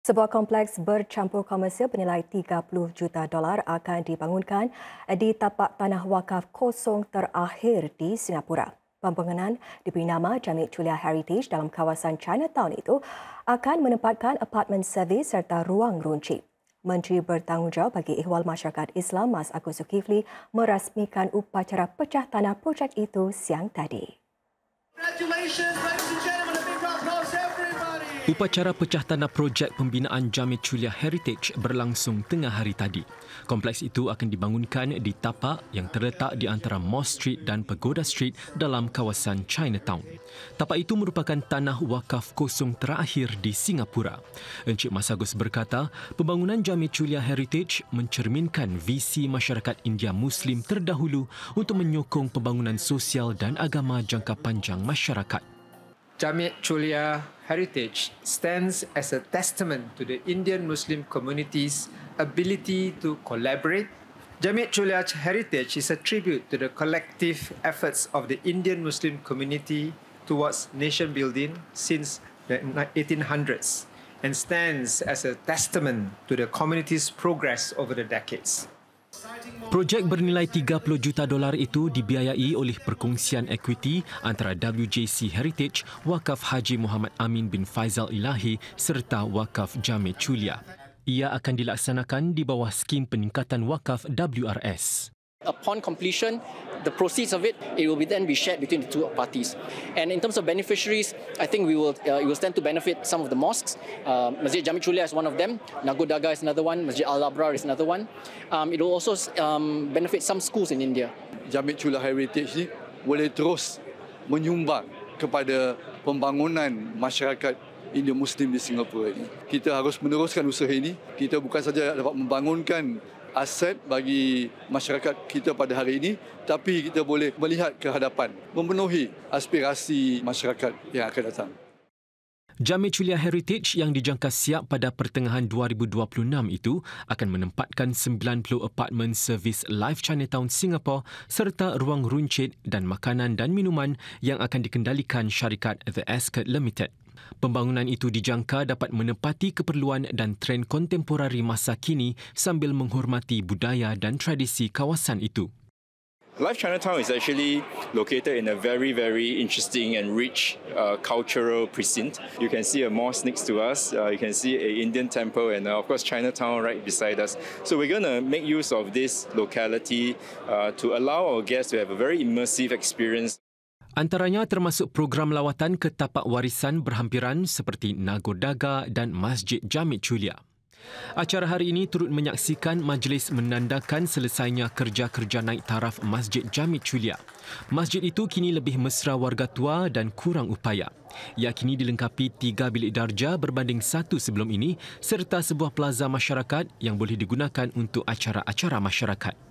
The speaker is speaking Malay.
Sebuah kompleks bercampur komersial bernilai 30 juta dolar akan dibangunkan di tapak tanah wakaf kosong terakhir di Singapura. Pembangunan diberi nama Jamit Julia Heritage dalam kawasan Chinatown itu akan menempatkan apartmen servis serta ruang runci. Menteri bertanggungjawab bagi Ihwal Masyarakat Islam Mas Agus Zulkifli merasmikan upacara pecah tanah projek itu siang tadi. Congratulations, Upacara pecah tanah projek pembinaan Jami Chulia Heritage berlangsung tengah hari tadi. Kompleks itu akan dibangunkan di tapak yang terletak di antara Moss Street dan Pagoda Street dalam kawasan Chinatown. Tapak itu merupakan tanah wakaf kosong terakhir di Singapura. Encik Masagos berkata, pembangunan Jami Chulia Heritage mencerminkan visi masyarakat India Muslim terdahulu untuk menyokong pembangunan sosial dan agama jangka panjang masyarakat. Jamiat Chulia heritage stands as a testament to the Indian Muslim community's ability to collaborate. Jamiat Chulia's heritage is a tribute to the collective efforts of the Indian Muslim community towards nation building since the 1800s and stands as a testament to the community's progress over the decades. Projek bernilai 30 juta dolar itu dibiayai oleh perkongsian equity antara WJC Heritage, Wakaf Haji Muhammad Amin bin Faizal Ilahi serta Wakaf Jame Chulia. Ia akan dilaksanakan di bawah skim peningkatan wakaf WRS. Upon completion, the proceeds of it it will be then be shared between the two parties. And in terms of beneficiaries, I think we will uh, it will stand to benefit some of the mosques. Uh, Masjid Jami Chulia is one of them. Nagodaga is another one. Masjid Al Abrar is another one. Um, it will also um, benefit some schools in India. Jami Chulia Heritage ni boleh terus menyumbang kepada pembangunan masyarakat India Muslim di Singapura ini. Kita harus meneruskan usaha ini. Kita bukan saja dapat membangunkan aset bagi masyarakat kita pada hari ini tapi kita boleh melihat ke hadapan memenuhi aspirasi masyarakat yang akan datang. Jami Chulia Heritage yang dijangka siap pada pertengahan 2026 itu akan menempatkan 90 apartmen servis Life Chinatown Singapore serta ruang runcit dan makanan dan minuman yang akan dikendalikan syarikat The Ascot Limited. Pembangunan itu dijangka dapat menepati keperluan dan tren kontemporari masa kini sambil menghormati budaya dan tradisi kawasan itu. Life Chinatown is actually located in a very, very interesting and rich uh, cultural precinct. You can see a mosque next to us. Uh, you can see a Indian temple and, uh, of course, Chinatown right beside us. So we're going to make use of this locality uh, to allow our guests to have a very immersive experience. Antaranya termasuk program lawatan ke tapak warisan berhampiran seperti Nagodaga dan Masjid Jamit Chulia. Acara hari ini turut menyaksikan majlis menandakan selesainya kerja-kerja naik taraf Masjid Jamit Chulia. Masjid itu kini lebih mesra warga tua dan kurang upaya. Ia kini dilengkapi tiga bilik darja berbanding satu sebelum ini serta sebuah plaza masyarakat yang boleh digunakan untuk acara-acara masyarakat.